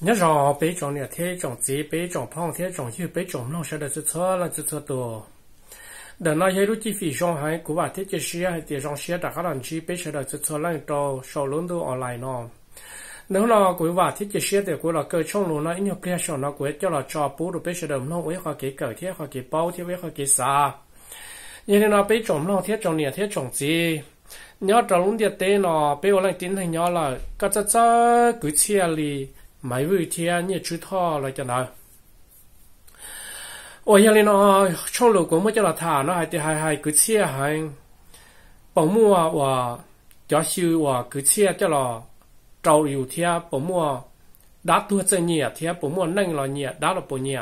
nhớ rõ bế trọng nè trọng gì bế trọng phong thế trọng chữ bế trọng long sẽ được chữ thơ là chữ thơ tổ đợt nói hết lúc chi phí trong hai của bà thế chế xe hay tiền xe đã khá lần chi bế được chữ thơ là đồ sau lớn đồ online nó nếu là của bà thế chế xe thì của là cơ trong lúa nó ít nhiều kia sau nó của cho là cho bố được bế được long ấy hoặc cái cởi thế hoặc cái bao thế với hoặc cái xa như thế nào bế trọng long thế trọng nè thế trọng gì nhớ trọng lúc tiệt tế nó bế ở lại tính thành nhớ là cái cái cái cứ chia li mấy vị thia như chú thọ là cho nào ôi giờ nó trong lúc cũng mới cho là thả nó hay thì hay hay cứ chia hay bảo mua và cho siêu và cứ chia cho là trâu yêu thia bảo mua đã tua chân nhẹ thia bảo mua nâng là nhẹ đã là bảo nhẹ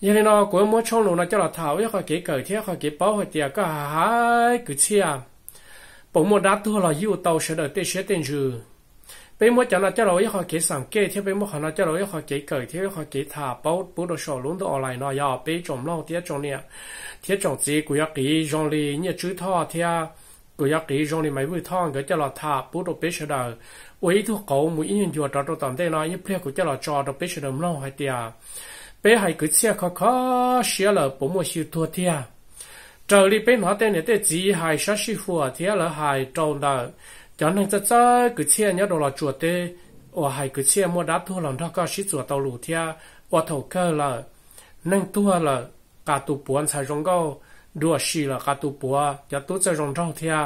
giờ nó cũng mới trong lúc nó cho là thả ấy khỏi kể cởi thia khỏi kể bảo khỏi tiệt cả hai cứ chia bảo mua đã tua là yêu tàu sẽ đợi tê sẽ tên dừa bây mua cho nó cho nó yêu họ kỹ sản kê thì bây mua họ nó cho rồi họ kỹ cởi thì yêu họ kỹ thả bao bút đồ sổ luôn đồ online nó ya bây trồng lâu thì trồng nè thì trồng gì cũng ya kỹ rong li như chú thọ thì cũng ya kỹ rong li mấy vui thọ cái cho nó thả bút đồ bây sờ đời ủy thu cổ mũi nhân vừa trò đồ tạm đây nó như phía của cho nó cho đồ bây sờ đời lâu hay tiệt bây hay cứ xe khó khó xe là bố mua siêu thua tiệt trời đi bên họ tên này tên gì hay sát sư phụ thì là hay trâu đời cho nên cho cho cứ chia nhớ đồ là chuột tê ở hai cứ chia mua đáp thua lần thao có sĩ chuột tàu lù thia ở thầu cơ là nâng thua là cả tụ buồn sai rong gâu đua xì là cả tụ bùa cho tụ cho rong thao thia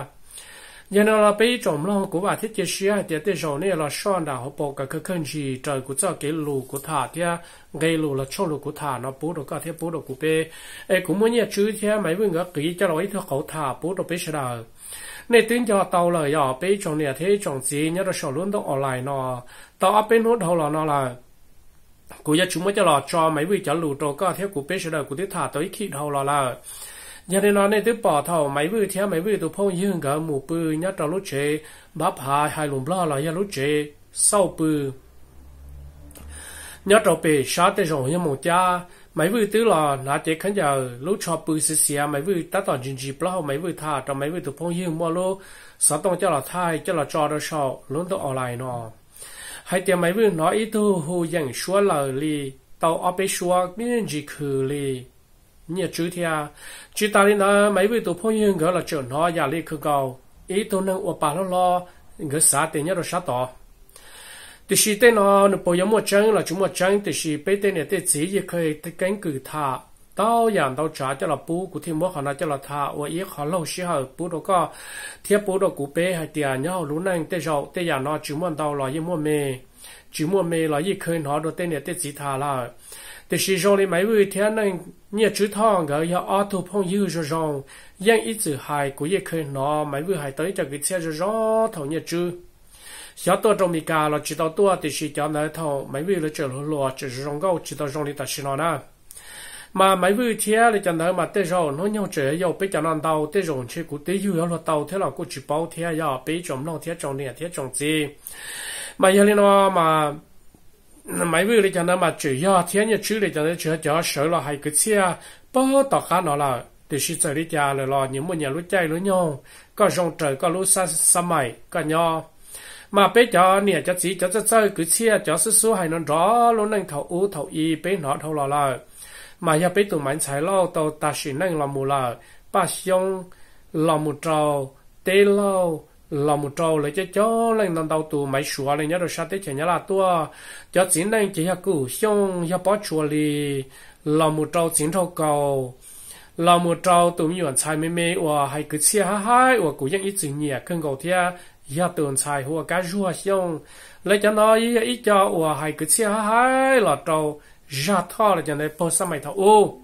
giờ nó là bây trộm lòng của bà thiết chế sĩ hay tiết tế rồi này là son đào hộp bộ cả cơ khăn gì trời của cho cái lù của thả thia gây lù là cho lù của thả nó bố đồ cả thiết bố đồ của bê ấy cũng muốn nhớ chứ thia mấy vương ngã kỹ cho nó ít thua khẩu thả bố đồ bê sẽ đào ในตื่นยอเตาเลยยอไปจงเนี่ยเทจงจีเนี่ยเราชอบล้วนต้องออนไลน์เนาะตอเป็นนู้นเท่าหรอเนาะล่ะกูจะชุ่มจะหลอดจอไม่วิจะหลุดโตก็เทียบกูเป็นเฉลยกูที่ถ่าตัวอีขีดเท่าหรอล่ะยังในนอนในตื้อปอเท่าไม่วิเทียไม่วิตัวพงยื่นกับหมูปืนยัดเราลุเชบับหายหายหลุมล่อหลอยยัดลุเชเศร้าปืนยัดเราไปชาร์ตจงยังหมูจ้า mấy vui tứ là nó chỉ khán giờ lúc cho bự xì xí à, mấy vui ta tỏ chuyện gì bao mấy vui tha trong mấy vui tụ phong hiên mua lô sáu tông cho là thai cho là cho đó sọ luôn tụ online nọ hay tiền mấy vui nói ít thu hồ dành xua lời li tàu ở bên xua miễn gì khử li nhiều chú thia chú ta đi nọ mấy vui tụ phong hiên gọi là chỗ nọ giả li khử cầu ít thu nâng ủa bà lo lo người xã tiền nhất rồi xã tỏ thì chỉ tên nó nó bồi giống một chân là chúng một chân thì chỉ bây tên này tên chỉ gì khơi tên cánh cử thà, tao yàn tao trả cho là bố của thiên mốt họ nói cho là thà, và ý họ lâu xí họ bú đó có thiết bố đó của bé hay tiền nhau lúc này tên rậu tên yàn nó chúng một tao là yên mua mê chúng mua mê là gì khơi nó đó tên này tên chỉ thà là thì chỉ rồi thì mấy vị thiên này nhà chú thằng gỡ ya ở thu phong yêu rồi rồi yang ít chữ hài của yên khơi nó mấy vị hài tới cho cái xe rồi rồi thầu nhớ chữ trong mi chỉ chỉ cho 小多种米家了，知道多的是叫那头没为了这路路，只是让我知道让你的是哪呢？mà mấy vị thế là chẳng thấy mà tới rồi nó nhau trẻ yêu bây giờ nó đầu tới rồi chứ cũng tới yêu nó đầu thế là cũng chỉ bảo thế ya bây giờ nó thế trong này thế trong gì mà giờ nó mà mấy vị là chẳng thấy mà chỉ ya thế như chữ là chẳng thấy chỉ cho sợ là hay cái xe bảo tao khá nó là thì chỉ chơi đi chơi rồi lo những muốn nhà lúc chơi lúc nhau có rong trời có lúc sa sa mày có nhau mà bé cho nè cho chỉ cho cho chơi cứ chia cho số số hay nó rõ luôn nên thầu u thầu y bé nó thầu lò lờ mà giờ bé tụi mình chạy lâu, tàu ta chỉ nên là mù lờ ba xong là mù trâu tê lâu là một trâu lấy cho cho lên đàn đầu tụi mấy sửa, lên nhớ rồi sao tới chả nhớ là tua cho chính nên chỉ hạ cửu xong hạ bó chùa lì là một trâu chính thầu cầu là một trâu tụi mình chuẩn xài mê mê và hay cứ chia hai hai và cũng vẫn ít chữ nhẹ cơn cầu thia ya tuần xài hùa cá rùa xong lấy cho nó ý cho ủa hay cứ xe hai lọ trâu ra thọ là cho nên bông sao mày thâu. ô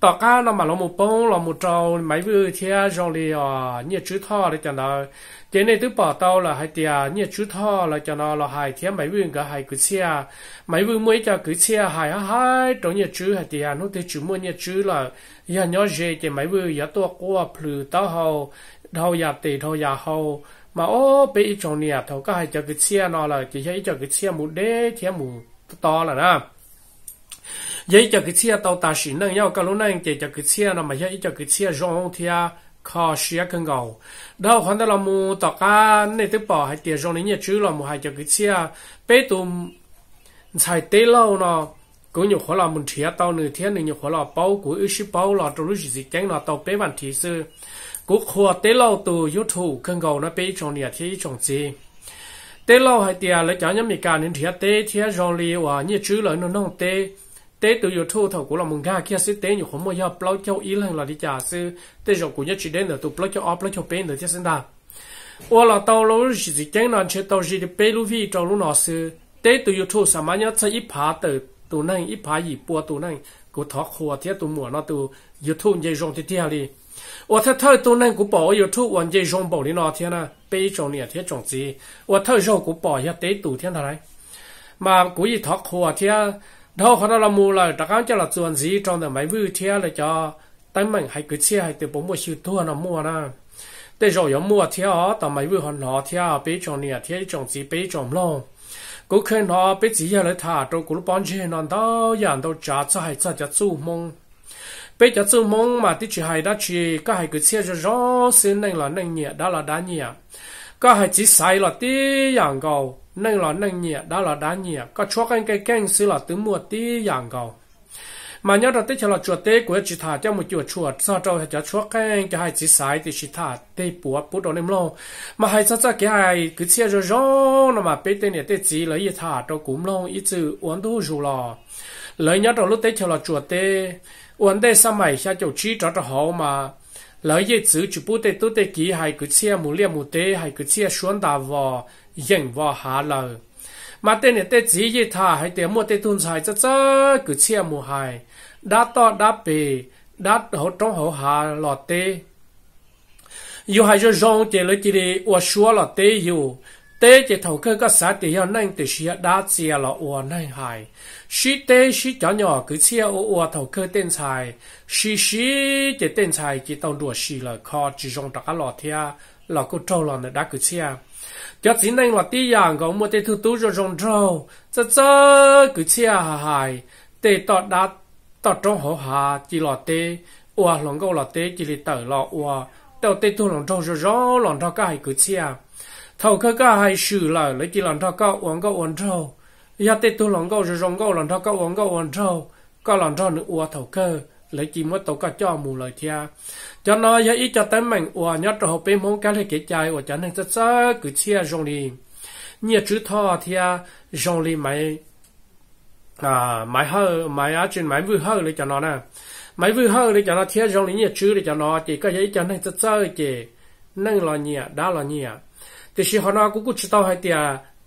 tỏ cá nó mà nó một bông nó một trâu mấy vừa thia rồi lì à ờ, nhiệt chữ thọ để cho nó thế này tôi bỏ tao là hai tia nhiệt chữ thọ là cho nó là hai thia mấy vừa cả hai cứ xe mấy vừa mới cho cứ xe hai hai trong nhiệt chữ hai tia nó thì chữ mua nhiệt chữ là ya nhớ gì thì mấy vừa ya tôi qua phử tao hầu đâu ya tì đâu ya hầu mà ô bị ít chồng nè thầu có hai cái xe nó là chỉ thấy ít cho cái xe mù đế xe mù to là đó vậy cho cái xe tàu ta xỉn nâng nhau cái lúc nâng chỉ cho cái xe nó mà cho ít cho cái xe rong thì à khó xe cân gầu đâu hoàn toàn là mù tọt cá này tiếp bỏ hai tiền rong này nhẹ chứ là mù hai cho cái xe bé tụm xài tê lâu nó cũng nhiều khó là mình thiệt tao nửa thiên nửa nhiều khó là bao của ít bao là trong lúc gì tránh là tàu bé bản thì sư กูขวดเตลาตัวยุทูเครื่องเก่านะไปจงเนี่ยที่จงจีเตลาให้เตียเลยจานยังมีการนินเทียเตเทียจงลีว่าเนี่ยชื่อเลยน้องเตเตตัวยุทูเท่ากูเรามึงก้าแค่สิเตอยู่ของมวยาเปล่าเจ้าอีหลังหลาดิจ่าซื้อเตจงกูเนี่ยชีเด่นเดือตัวเปล่าเจ้าออเปล่าเจ้าเป็นเดือเจ้าสินดาว่าเราเตาเราสิจิเก่งนั่นเชื่อเตาจีเปลูฟี่จงลูนอซื้อเตตัวยุทูสามัญยัดใช้อีผาเตตัวนั่งอีผาหยีปัวตัวนั่งกูทอขวดเทียตัวหมวกนอตัวยุทูเยจงที่เทียลี我他头都能古宝有土文件上宝的那天呢，被种两天种子，我头上古宝也得杜天他来，嘛古一他火天，他可能了木了，大家叫了种子种的没雨天了叫，等们还个车还得不么修土那么呢，得少有么天啊，但没雨很好天，被种两天种子被种了。古看他被子也来他，都古帮钱难道人都家在在家做梦。bây giờ chú mong mà tí chỉ hay đã chỉ các hai cứ chia cho rõ xin nên là nên nhẹ đó là đã nhẹ các hai chỉ sai là tí dạng cầu nên là nên nhẹ đó là đã nhẹ các chúa anh cái keng xí là tứ mua tí dạng cầu mà nhớ là tí chỉ là chuột tế của chỉ thả cho một chuột chuột sau đó hay cho chúa keng cái hai chỉ sai thì chỉ thả tê búa bút đồ nem lâu mà hai sao sao cái hai cứ chia cho rõ nó mà bây tên nhẹ tê chỉ lấy thả cho cũng lâu ít chữ uốn thu dù lò lời nhớ là lúc tế chỉ là chuột tế vấn đề xa mày xa chỗ trí cho cho hậu mà lợi dễ chữ chụp bút tê tê kỳ hay cứ chia mù lia mù tê hay cứ chia xuống đà vò dành vò hà lờ mà tê này tê chỉ dễ thà hay tê mua tê thun xài chắc chắc cứ chia mù hài đã to đã bề đã hậu trong hậu hà lọt tê yêu hai cho rong tê lấy chỉ đi ua xua lọt tê yêu tê chỉ thầu cơ các xã tê hiệu nhanh tê xia đã chia lọ ua nhanh hài shi te shi cho nhỏ cứ chia ô ô thầu cơ tên xài shi shi chỉ tên xài chỉ tông đùa shi là kho chỉ dùng đặc lọ thia lọ cô trâu lọ đã cứ chia cho chính anh là tí dạng có một tên thứ tú rồi dùng trâu cho cho cứ chia hà hài để tọt đá tọt trong hổ hà chỉ lọ tê ô lòng câu lọ tê chỉ lì tờ lọ ô tàu tê thu lòng trâu rồi rõ lòng trâu cái cứ chia thầu cơ cái hay sử là lấy chỉ lòng trâu cái uống cái uống trâu ya te tu lòng gâu rồi rong gâu lòng thao cao lòng gâu lòng thao có lòng thao nữa ua thầu cơ lấy chỉ mất tổ cá cho mù lời thia cho nó ya ít cho tấm mình ua nhớ trò học bên mong cái lấy cái chai ua chẳng nên rất xa cứ chia rong đi nhiều chữ thọ thia rong đi mày à mày hơ mày á chuyện mày vư hơ lấy cho nó nè mày vư hơ lấy cho nó thia rong đi nhiều chữ lấy cho nó chỉ có vậy chẳng nên rất xa chỉ nâng lo nhẹ đã lo nhẹ thì khi họ nó cũng cũng chỉ tao hay tiệt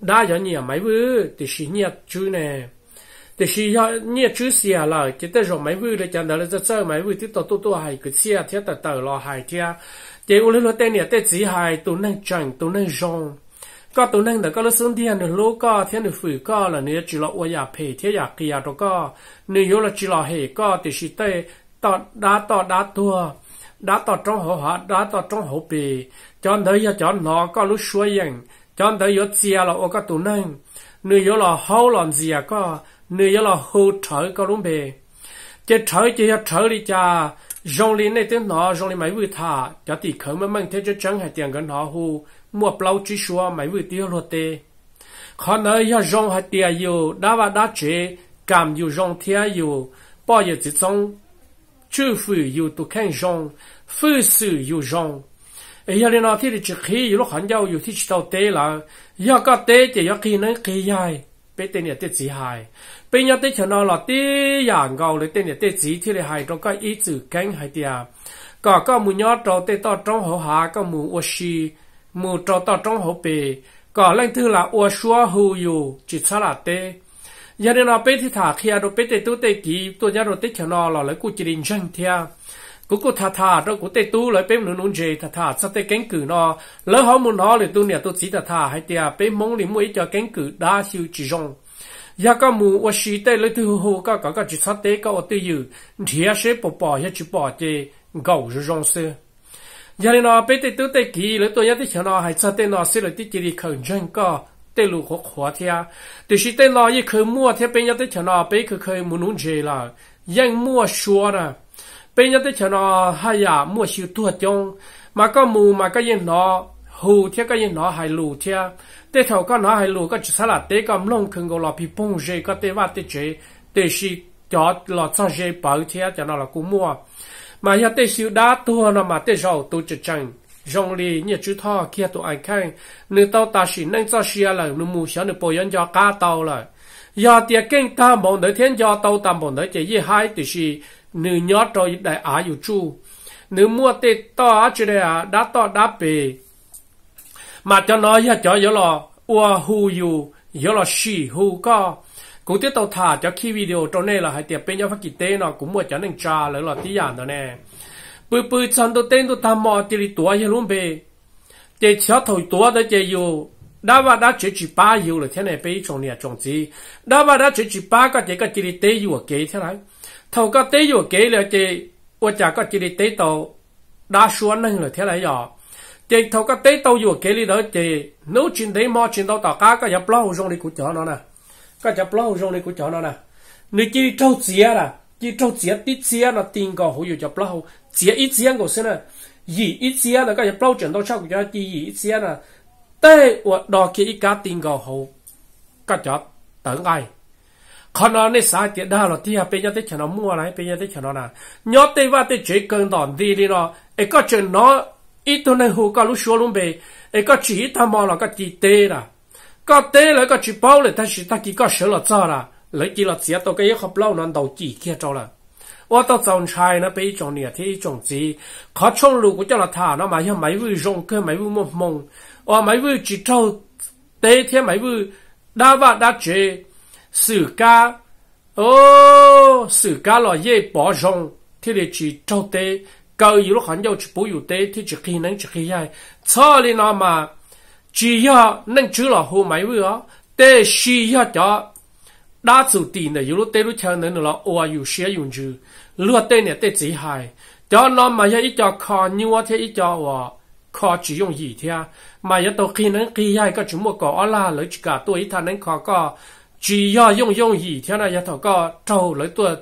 đa giờ nhiều mấy vư thì xí nhiều chứ nè thì xí nhiều chứ xia là chỉ tới rồi mấy vư để chẳng đó là rất sợ mấy vư tiếp tục tu tu hay cứ xia, thiết tờ tờ lo hay kia thì u lên lo tên này tên chỉ hay tu nâng chẳng tu nâng rong có tu nâng đó có lúc xuống thiên được lô có thiên được phử có là nếu chỉ là uy phê thiết ya kia đó có nếu yếu là chỉ là hệ có thì xí tê tọt đá tọt đá tua đá tọt trong hồ hạt đá tọt trong hồ bì cho nơi cho nó có lúc suy rằng chọn tới yếu chia là ô cái tụ năng nơi yếu là hậu làm gì à có nơi yếu là hậu trở có đúng bề chế trở chế yếu trở đi cha rong lên này tiếng nó rong lên mấy vui thả cho tỷ khởi mà mang thế cho chẳng hay tiền gần nó hù mua plau chỉ xua mấy vui tiêu lô tê khó nơi yếu rong hay tiền yếu đã và đã chế cảm yếu rong thiên yếu bao giờ chỉ trong chư phụ yếu tụ khen rong phụ sự yếu rong ya le na thi de chi lo khan yao yu thi chi tao te la ya ka te che ya ki na ki yai pe te ne te chi hai pe nya te chana la te ya ngao le te ne te chi thi le hai to ka i chu kang hai tia ka ka mu nya to te to trong ho ha ka mu o shi mu to to trong ho pe ka lang thư là o shua hu yu chi cha la te ya le na pe thi tha khia do pe te tu te ki to ya ro te chana la le ku chi rin chang thia กูกูท่าท่าเรากูเตะตู้เลยเป็นหนุนนุนเจท่าท่าสเตะเก่งกือเนาะแล้วเขามุนเขาเลยตู้เนี่ยตัวสีท่าท่าให้เตียเป็นมงหลิมวยจะเก่งกือดาชิวจีจงยาก็มูว่าสีเตะเลยที่หูก็ก็ก็จิตสเตะก็อติอยู่เทียเสปปอยจิปอเจเก่าจีจงเสือยาเนาะเป็นเตะตู้เตะกีเลยตัวยัดที่เชนอให้สเตะเนาะเสือเลยที่จีรีเขินจังก็เตลูขขวาเทียแต่สิเตะเนาะยี่เคยมั่วเทียเป็นยัดที่เชนอเป็นคือเคยมุนนุนเจละยังมั่วชัวร์นะ bây giờ tôi chờ nó hay à mua siêu thua chung mà có mù mà cái gì nó hù thế cái gì nó hay lù thế tế thầu có nó hay lù có chỉ sao là tế có lông khừng gọi là bị bung rơi có tế vát tế chế tế si cho là cho rơi bảo thế cho nó là cũng mua mà giờ tế siêu đá thua nó mà tế giàu tôi chỉ chẳng rong lì như chú thọ kia tụi anh khai nữ tao ta chỉ nâng cho xia là nữ mù xia nữ bồi yên cho cá tao là giờ tiệc kinh ta bọn đứa thiên cho tao ta bọn đứa chỉ hai tỷ si nữ nhót rồi đại á yêu chu nữ mua tê to chứ đây à đã to đã bề mà cho nó ya cho yo lo ua hu yu yo lo shi hu có cũng tiếp tục thả cho khi video trong này là hãy tiệp bên nhau phát kỳ tế nó cũng mua cho nên trà lấy là tí giản đó nè bự bự chân tôi tên tôi tham mò thì đi tua như luôn bề để cho thổi tua đó chơi yêu đã và đã chơi chỉ ba yêu là thế này bây chồng nhà chồng gì đã và đã chơi chỉ ba cái cái cái chỉ tế yêu ở kế thế này thầu có tế dù kế là chị ô chả có chị đi tế tổ đã xuống nâng là thế này rồi chị thầu có tế tổ dù kế đi đó chị nếu chuyện đấy mò chuyện đâu tỏ cá có nhập lâu rong đi của chó nó nè có nhập lâu rong đi của chó nó nè nếu chị trâu chia là chị trâu chia tí chia nó tiền có hữu nhập lâu chia ít chia của xin nè gì ít chia là có nhập lâu chuyện đâu sao của chó chị gì ít chia là tê đò kia ít cá tiền có hữu có chó tớ ai 可能你啥点那了，底下别人在看到摸来，别人在看到那，你要对话对最更到底的了，一个就拿一顿的胡搞路说弄呗，一个只他妈了个地带啦，个地了个只包了，但是他几个少了咋啦？lấy chỉ là chỉ tao cái học lâu nên đầu chỉ kia cho là 我到种菜呢，被种呢，这种子，可种路我叫了他，那买些买味种，跟买味么么，我买味只种，第一天买味，那把那只。sử ca ô sử ca là ye bỏ rong thì để chỉ trâu tế cầu yếu hẳn dầu chỉ bố yếu tế thì chỉ khi nâng chỉ khi ai cho nên nó mà chỉ ya nâng chữ là hồ máy vừa tế chỉ yếu cho đa số tiền này yếu tế lúc chơi nên là ô yếu xe yếu chứ, lúa tế này tế chỉ hại cho nó mà ya ít cho khó như vậy thì ít cho và khó chỉ dùng gì thế à? mà ya tôi khi nâng khi ai có chúng một có là lấy cả tôi ít thằng nâng khó có 只要用用一天的丫头个周来做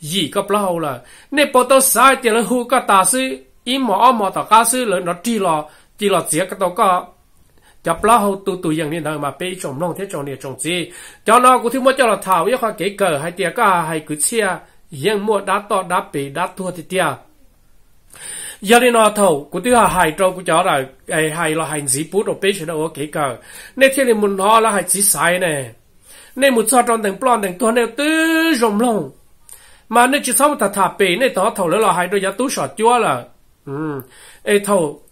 一个不好了，你不到十二点了后个大师一毛二毛到家师了，那低了低了这个到个。จะปลาเขาตัวตัวอย่างนี้นะมาไปจมลงเทจงเนี่ยจงจีจอนากูที่มัวจะละเท้ายังความเก๋เก๋ให้เตียก็ให้กุเชียยังมัวดัดต่อดัดปีดัดทั่วทีเตียยาลีนอเท่ากูที่หาหายตรงกูจะอะไรไอ้หายเราหายสีปุ๊ดเราไปชนะโอเก๋เก๋ในเที่ยนี้มันน้อแล้วหายสีสายเนี่ย nên một sao trong tầng plon tầng tuần này tứ rộng lòng mà nên chỉ sau một thà thà bể nên tao thầu lỡ là hai đôi giá tú sọt chúa là ừ ê thầu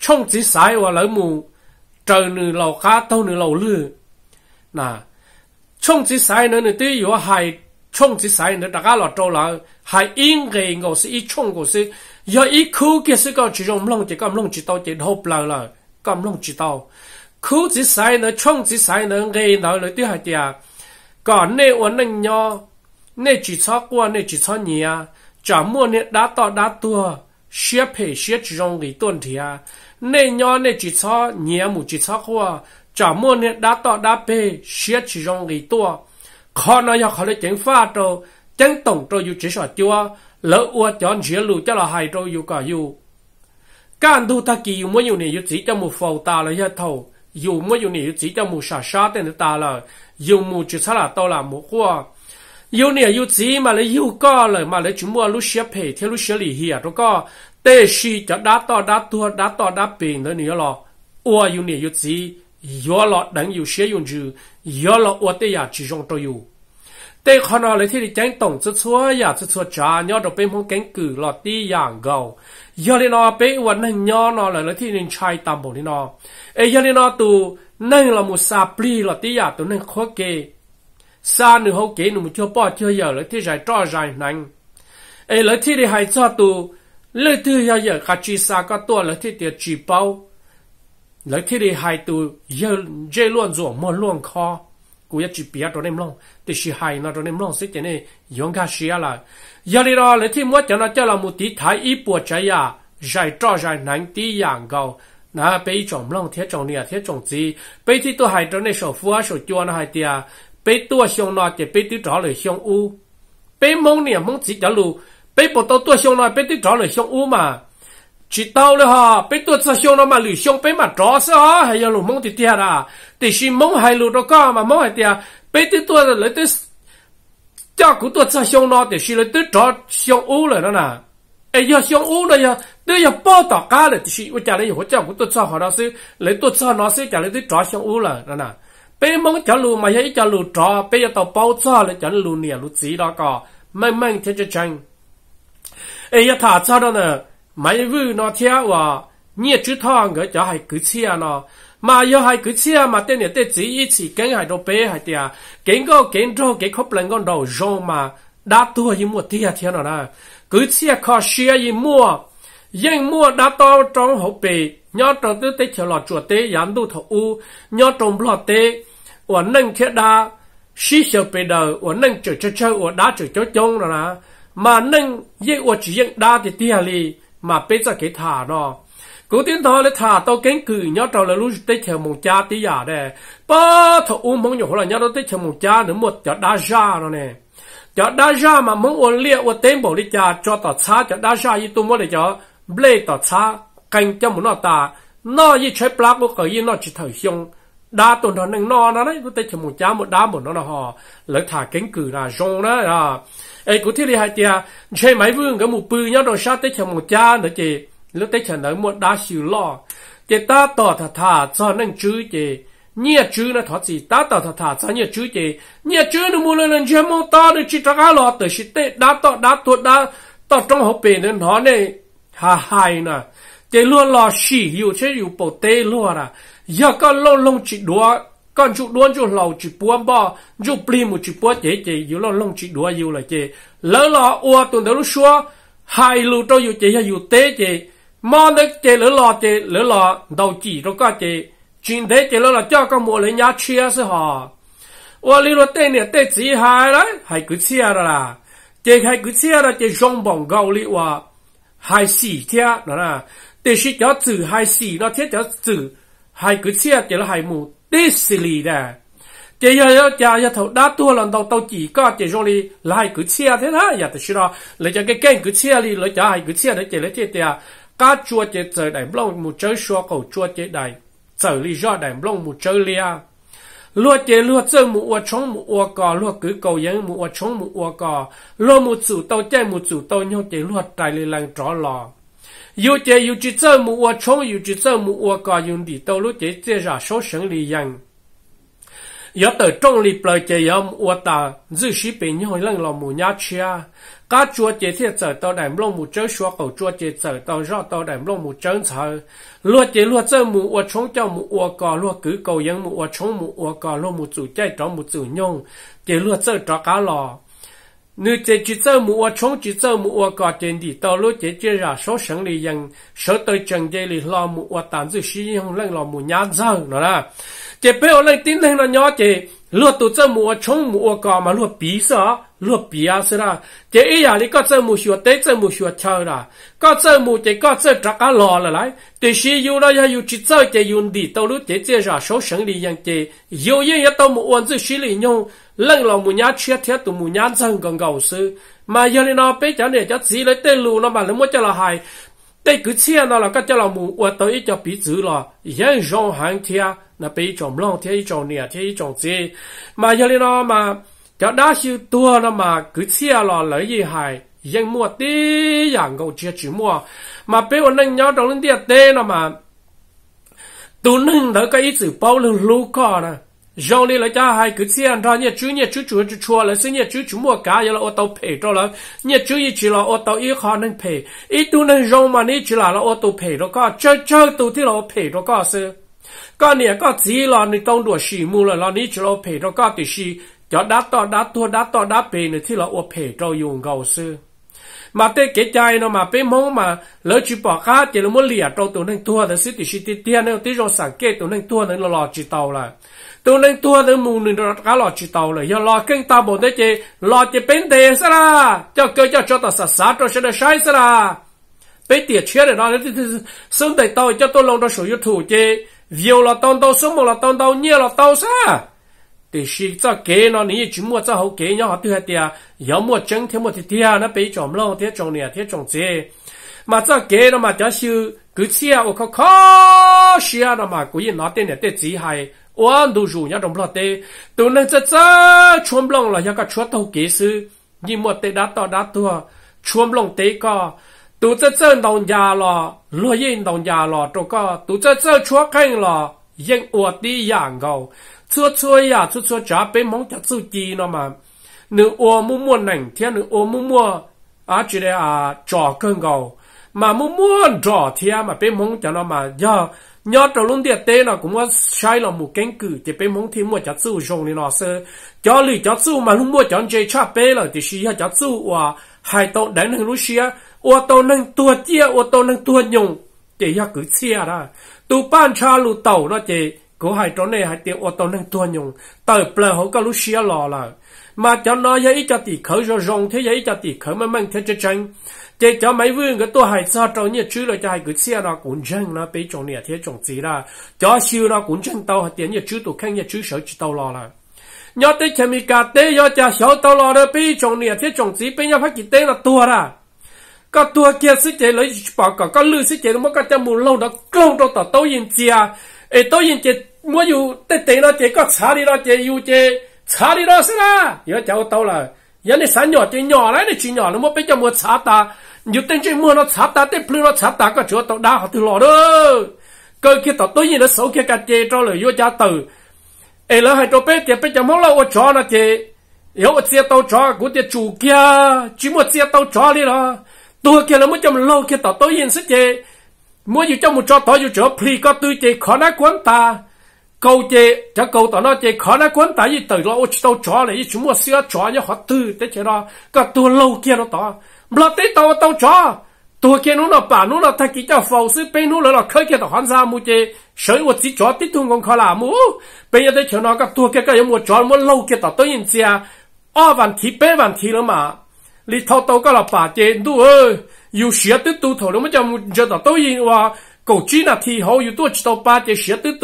trong chỉ sai và lỡ mù trời nửa lầu cá tao nửa lầu lư nà trong chỉ sai nữa nữa tí yếu hai trong chỉ sai nữa đại gia là trâu là hai yên nghề ngô sẽ ít trong ngồi sẽ giờ ít khu kia sẽ có chỉ rộng lòng chỉ cầm lòng chỉ tao chỉ hộp lại là cầm lòng chỉ tao khu chỉ sai nó trong chỉ sai nó nghe nói lời tiêu hạt tiệt còn nè uốn nâng nho nè chỉ cho qua nè chỉ cho nhỉ à chả mua nè đá to đá tua xếp hệ xếp rong gì tuần thì à nè nho nè chỉ cho nhỉ mù chỉ cho qua chả mua nè đá to đá bê xếp rong gì tua khó nói cho khó lấy chuyện pha đâu chẳng tổng đâu dù chỉ sợ chưa lỡ ua chọn dĩa lù cho là hay đâu dù cả dù càng đu ta kỳ muốn nhiều này dù chỉ cho một phầu ta là hết thầu 有没有呢？这点么啥啥的打了，有么就差了到了么哇？有呢有这嘛嘞有搞了嘛嘞，就么路些赔，铁路些利息啊，这个但是就打到打多打到打平了你了，我有呢有这，有了能有些用就，有了我的呀，其中都有。ต่นอะเลยที่ดะแ้งต่งจะชัวอยากจะชัวจานยอดเป็นพงแกงกือหลอดตี้อย่างเก่ายอดนอเปวันนั่งยอนอเลยเลยที่นินชายตามบนี่นอเอยอดนอตูนั่งละมุซาปลีหลอดตี้อยากตัวนั่งโคเกซาหนูเขาเกหนูมุชัวป้อเชื่อเยอะเลยที่ใจจ้อใจนั่งเอเลยที่ได้หายจ้อตูเลือด่ืยอเยอะกัจีซาก็ตัวเลยที่เตียจีเป้าเลยที่ได้หายตูเยอะเจล้วนจม่วมอล้วนคอกูยจีเปียตัวเนมลงแต่ชีไฮนะตัวเนมลงสิเจเนี่ยยองกาเชียละยาลีรอเลยที่มัวจะนะเจ้าละมุติไทยอีปวดใจยาใจจ่อใจหนังตีอย่างเกานะไปจอมลงเทียจงเนี่ยเทียจงจีไปที่ตัวไฮตัวในสอฟัวสอจวนไฮเตียไปตัวชงนอจะไปที่จ่อเลยชงอูไปมงเนี่ยมงจิจะลูไปปวดตัวตัวชงนอไปที่จ่อเลยชงอูมา chỉ tao nữa ha bé tuột sao xong nó mà lì xong bé mà tró sao ha hay giờ lù mong thì tiệt à thì xin mong hay lù đó có mà mong hay tiệt bé tí tuột là lấy tới cho cũng tuột sao xong nó thì xin lấy tới tró xong u rồi đó nè ai giờ xong u rồi giờ tới giờ bao tỏ cá rồi thì xin trả lấy hỗ trợ cũng tuột sao họ đó xí lấy tuột sao nó xí trả lấy tới tró xong u rồi đó nè bé mong cho lù mà giờ cho lù tró bé giờ tao bao cho lấy cho lù nè lù chỉ đó có măng măng chân chân chân ai giờ thả cho đó nè mấy vư nó theo và nhiệt chú thong cái cho hay cứ chia nó mà yo hay cứ chia mà tên này tên chỉ ý chỉ cái hay đồ bé hay tiệt cái có cái đồ cái khớp lên con đầu rô mà đã tua gì mua tiệt theo nó nè cứ chia khó chia gì mua yên mua đã to trong hộp bì nhớ trong tư tế chờ lọ chùa tế yán đu thọ u nhớ trong lọ tế của nâng thiết đa xí sợ bề đời của nâng chở chở chở của đá chở chở chông rồi nè mà nâng dễ của chỉ yên đa thì tia li mà bây giờ cái thả nó cố tin thôi là thả tao kén cử nhau trong là lúc tết chờ mùng cha tí giả đè ba thọ ôm mong nhổ là nhau đó tết chờ mùng cha nữa một chợ đa ra nó nè chợ đa ra mà muốn ôn liệt ôn tên bổ đi cha cho tao xa chợ đa ra như tôi muốn để cho lê tao xa canh cho muốn nó ta nó như chơi plug của cái nó chỉ thở xong đa tuần đó nâng no nó đấy có thể chỉ một cha một đá một nó là họ lấy thả cánh cử là rong đó à ấy cũng thế đi hai tia chơi máy vương cái một bự nhau rồi sao tới chỉ một cha nữa chị lúc tới chỉ lấy một đá xỉu lo chị ta tỏ thả thả cho nên chứ chị nhiệt chứ nó thọ gì ta tỏ thả thả cho nhiệt chứ chị nhiệt chứ nó muốn lên lên chơi mong ta được chỉ ta cá lọt tới chỉ tê đá tỏ đá tuột đá tỏ trong hộp bể nên nó này hà hay nè chị luôn lo xỉ yêu chứ yêu bộ tê luôn à giờ con lâu lông chỉ đua con chú đua chú lầu chỉ buôn bò chú pli một chỉ buôn chế chế dù lâu lông chỉ đua dù là chế lỡ lò ua tuần đầu xua hai lù trâu dù chế hay dù tế chế mà nước chế lỡ lò chế lỡ lò đầu chỉ đó có chế chuyện thế chế lỡ là cho con mua lấy nhà chia sẽ họ ua lý lo tên này tên chỉ hai đấy hai cứ chia ra là chế hai cứ chia ra chế rong bỏng gạo lý ua hai xì thia đó là tên sĩ cho chữ hai xì nó thiết cho chữ hai cứ xe chỉ là hai mù tê xì lì đà chỉ giờ giờ cha giờ thầu đá tua lần đầu tàu chỉ có chỉ rồi đi là hai cứ xe thế đó giờ thì xí đó lấy cho cái kênh cứ xe đi lấy cho hai cứ xe để chỉ lấy chỉ tiền cá chua chỉ trời đại lâu một chơi xua cầu chua chỉ đại trời lý do đại lâu một chơi lia lúa chỉ lúa chơi mù ua chống mù ua cò lúa cứ cầu yến mù ua chống mù ua cò lúa mù chủ tàu chơi mù chủ tàu nhau chỉ lúa tài lì lăng trỏ lò 有的有只字母我冲，有只字母我高用的，道路的这啥手生里样。要到中里边就要我打，日时被你会让老母伢吃啊。cá chua chế thiết trở tàu đàm lông mù trớ xóa cầu chua chế trở tàu rõ tàu đàm lông mù trớ trở lúa chế lúa chơ mù ua chống cho mù ua cò lúa cứ cầu yên mù ua chống mù ua cò lúa mù chủ chạy tró mù chủ nhông chế lúa chơ tró cá lò 你这这做木我冲这做木我搞点的道路建设上，受城里人受到城镇老母，我活，但是使用人老母娘榨了啦，这不要来听听了，娘的。若读字母，穷字母高嘛？若比是啊，若比啊是啦。第一呀，你搞字么学，得字么学跳啦。搞字么你搞字咋个落了来？对学有了，也有几早的用的，到了对街上学生的样，对有人园到木院子心里用，冷了木伢学，天都木伢唱歌说。买有那白讲的，叫字来带路了嘛？那么叫了还。带个钱了个叫了木娃都一条笔直了，阳光寒天。那被种浪天一种年天一种节，嘛要哩咯嘛，叫大修多了嘛，佮切了了也还。ยังมัวเตียงก็เจียจีมัวมาเปวันนึงย้อนตรงนั้นเตียเตนะมาตัวนึงแล้วก็อีจือเป้าลูลูก็นะยองนี่เลยจ้าให้คือเสียนทอนเนี่ยจูเนี่ยจูจูจูชัวเลยซึ่งเนี่ยจูจูมัวกายเราโอตเพจแล้วเนี่ยจูอีจีเราโอตอีคอนึงเพจอีตัวนึงยองมานี่จีเราโอตเพจแล้วก็เจอเจอตัวที่เราเพจแล้วก็ซื้อ có nè có gì là nị tông đùa xì mù là là nị chỉ phải nó có thì cho đá to đá tua đá to đá bề nị thì là ô phải cho dùng gầu sư mà tê kế trai nó mà bé mong mà chỉ bỏ cá chỉ muốn lìa trâu tụi nên thua thì xí thì xí thì tiền nên tí rồi sáng kê tụi nên thua nên là lò chỉ tàu là tụi nên thua nên mù nên là cá lò chỉ tàu là giờ lò kinh ta bộ thế chế lò chỉ bên đề sao cho cơ cho cho ta sạt sạt cho sẽ được sai sao ra tiệt chết rồi đó nên sớm cho tôi lâu đó sửa yếu thủ nhiều là tao tàu số một là tao tàu nhiều là tàu sa thì chỉ cho kế nó ní chỉ mua cho hậu kế nhau họ tiêu hết tiền giờ mua chân thêm mua thì tiền nó bị chồng lâu thế chồng nè thế chồng chế mà cho kế nó mà cho siêu cứ chia ô khó khó xia nó mà cứ nó tên này tên chỉ hay oan đủ rủ nhau đồng loạt tê tụ nên cho cho chuông lông là do các chúa tàu kế sư nhưng một tê đá to đá tua chuông lông tê co tu chân chân đồng già lò lo yên đồng già lò cho có tu chân chân chúa khen lò yên ua đi dạng gầu chúa chúa ya chúa chúa trả mong cho chú chi nó mà nữ ua mua mua nành thiên nữ ua mua mua à chỉ để à trò cơn mà mua mua trò thiên mà bên mong nó mà giờ nhớ trâu luôn địa nó cũng có sai là một cánh cử chỉ bên mong thiên mua cho chú dùng nó sơ cho lì cho chú mà luôn mua cho chơi cha bê là thì xí cho chú ua hai tông đánh hàng lúc xưa 我都能多接，我都能多用，这要给切啦。都半差路到了这，可还着呢，还得我都能多用，到不然好个路写落了。mà cho nó dễ cho tỷ khởi rồi rong thế dễ cho tỷ khởi mà mang thế cho tranh thế cho mấy vương cái tôi hay sao cho như chứ là cho hay cứ xe nó cũng chân nó bị trong này thế trong gì là cho siêu nó cũng chân tàu tiền như chứ tụ khăn như chứ sợ chứ tàu lo là nhớ tới mi cà tê nhớ cho sợ tàu lo đó bị trong này thế trong gì bây giờ phải kí tê là tua ra ก็ตัวเกียร์สิเจเลยปอกก็ก็ลือสิเจมันก็จะมูลงดอกกลงดอกต่อโตยินเจียเอโตยินเจมัวอยู่เตเตเราเจก็ชาดีเราเจอยู่เจชาดีเราสิละเยอะเจ้าโตละยันในสันหยอดเจหยอดไรในชิหยอดแล้วมันไปจะมัวชาตาอยู่เต็งเจมัวเราชาตาเต็พลื้เราชาตาก็ชัวต่อดาวถือหล่อเด้อก็คือต่อโตยินแล้วสูงแค่กันเจเราเลยยัวจ้าตื่นเอแล้วให้ตัวเป๊ะเจไปจะมองเราอดชอนะเจ有我接到车，我的主家，只么接到车里了。tôi kia là muốn trong lâu kia tao tối yên sức chê mua dù trong một trò tỏ dù chỗ pli có tôi chê khó ná quán ta câu chê cho câu tỏ nó chê khó ná quán ta như từ lo ô tao chó này chúng mua sữa chó nhá họ tư thế chê đó có tôi lâu kia nó tỏ lo tới tao tao chó tôi kia nó là bà nó là thay kỹ cho phầu sư bên nó là khơi kia tao hoàn ra mua chê sợi một chỉ chó tít thùng còn khó làm mua bây giờ tới chỗ nó các tôi kia có một chó mua lâu kia tao tối yên chê ô vạn thị bế vạn thị lắm mà li thâu tàu có là bà chế đủ ơi yêu sửa tứ tu thổ lắm cho cho tao tôi yên và cổ là thì hậu yêu tôi chỉ tao ba chế sửa tứ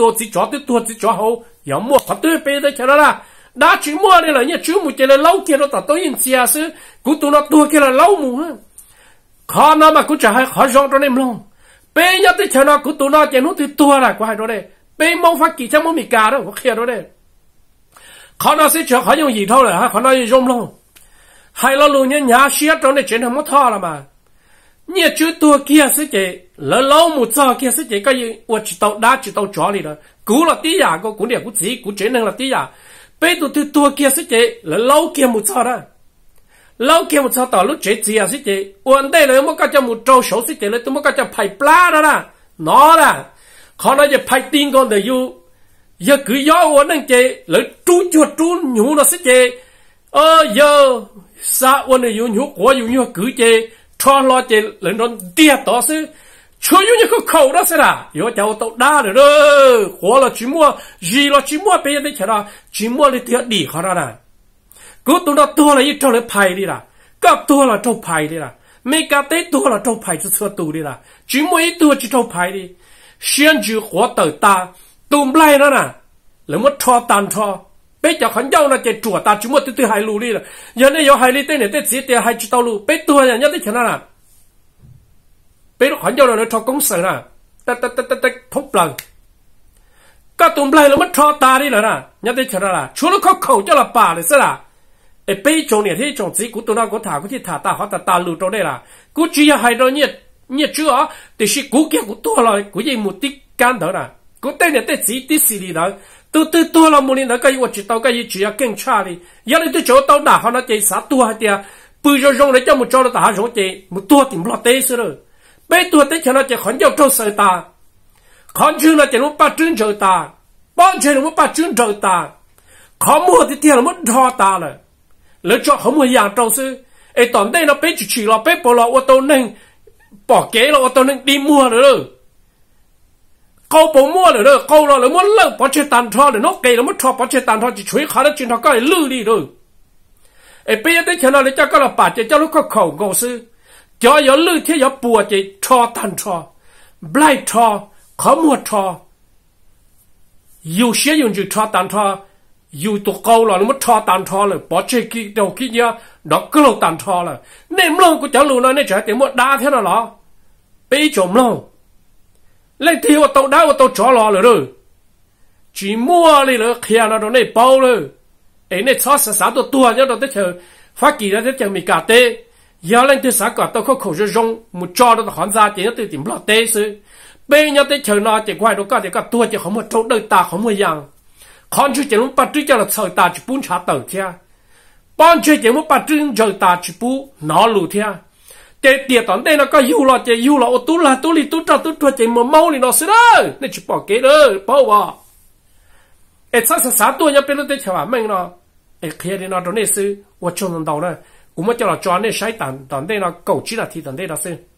hậu giờ mua phát tứ bê đấy cho là đã chỉ mua đây là nhà chú một chế là lâu kia nó tao tôi yên xia sư cú tu nó là lâu mù khó nó mà cú trả hay khó rong cho nên luôn bê nhá tới cho nó cú tu nó chế nó từ là qua đó đây bê mong phát kỳ chắc mong mì cà đó kia đó đây khó nó sẽ cho khó dùng gì thôi khó nó dùng luôn hay là lù nhân nhà xía trong này chuyện thằng mất thọ là mà nhẹ chứ tua kia sẽ chỉ lỡ lâu một giờ kia sẽ chỉ cái gì ủa chỉ tàu đá chỉ tàu chó đi đó cú là tí giả có cú điểm cú gì cú chế năng là tí giả bây giờ từ tua kia sẽ chỉ lỡ lâu kia một giờ đó lâu kia một giờ tàu lúc chế gì à sẽ chỉ ủa đây là một cái cho một trâu số sẽ chỉ là tôi một cái cho phải pla đó đó nó là khó nói về phải tin con để u, giờ cứ gió ủa năng chế lỡ trú chuột trú nhũ nó sẽ chỉ 哦哟！杀！我那有肉，我有肉，狗子、苍老子、人中地下多少？吃有肉可口了是啦！要家伙都打了了，活了寂寞，日了寂寞，别得吃了，寂寞的贴地好了啦。狗多了多了，一找来拍的啦，狗多了找拍的啦，没狗逮多了找牌子车多的啦，寂寞一多就找拍的。先住活到大，都来了啦，那么超蛋超！bây giờ khẩn dâu là cái chùa ta chúng một từ từ hai lùi đi là giờ này giờ hai lùi tên này tên gì tên hai chữ tàu lùi, bây tôi là nhất thế nào là bây giờ khẩn dâu là nó cho công sở là ta ta ta ta ta thốt lần các tụm lại là mất cho ta đi là nè nhất thế nào là chúa nó khóc khẩu cho là bà này sao là ê bây giờ này thì chồng chỉ của tụi nó có thả có thể thả ta họ ta ta lùi trong đây là cứ chỉ hai đôi nhiệt nhiệt chưa thì chỉ cố kia của tôi rồi của gì một tí can đó là của tên này tên gì tên gì đó tôi tôi tôi là một lần nữa cái vật chỉ tao cái chỉ là cảnh sát đi giờ này tôi chỗ tao đã họ nó chỉ sát tua hay tiệt bây giờ rong lấy cho một chỗ là ta rong chỉ một tua thì lo tê xí rồi bây tua tê cho nó chỉ khẩn giao trâu sợi ta khẩn chương nó chỉ lúc ba trứng trời ta ba chơi lúc ba trứng trâu ta khó mua thì tiền là mất thọ ta rồi lỡ cho không mua hàng trâu xí ai tổn đây nó bé chỉ chỉ là bé bỏ lọ ô tô nên bỏ kế là ô tô nên đi mua nữa rồi ก็ปมัวเลยเด้อเกาเราเลยมันเลิกปัจเจตันทอเลยนกเกย์เลยมันทอปัจเจตันทอจะช่วยขาดจินทอก็ไอ้ลื่นดีเด้อไอ้เปียได้ชนะเลยเจ้าก็ละปาดเจ้าลูกก็เข่าเงาซื้อจอยอลื้อที่ยอปัวเจทอตันทอไบลทอขมวดทออยู่เชี่ยอยู่จุดทอตันทอ อยู่ตัวเกาหลอนมันทอตันทอเลยปัจเจกิเดียวกิดเยอะดอกกลัวตันทอเลยเนี่ยมึงก็จะรู้นะเนี่ยจะเต็มหมดดาเท่านั้นหรอไปีจมลง lấy thiếu tàu đau tàu chó lò rồi rồi chỉ mua đi nữa kia nó đó này bao rồi ấy này xót xa xa tàu tua nhớ đó tới chờ phát kỳ ra tới chờ mì cả tê giờ lên từ sáu cả tàu có khổ rồi rong một cho đó hoàn ra thì nó tự tìm lọt tê sư bây giờ tới chờ nó chỉ quay đó cả thì cả tua chỉ không một trâu đời ta không một dạng con chú chỉ muốn bắt trước cho là sợi ta chỉ bún chả tàu kia bọn chú chỉ muốn bắt trước cho ta chỉ bún nó lù theo cái tiền tón đây nó có yêu lo chạy yêu lo tú là tú li tú trâu tú trâu chạy mồm mâu li nó xí đó nên chỉ bỏ kế đó bỏ bỏ ấy sáng sáng sáng tôi nhớ bên đó tới chào mình nó ấy khi đi nó đó này sư, tôi cho nó đầu nữa, cũng mới cho nó cho này sai tàn tón đây nó cầu chỉ là thì tón đây là sư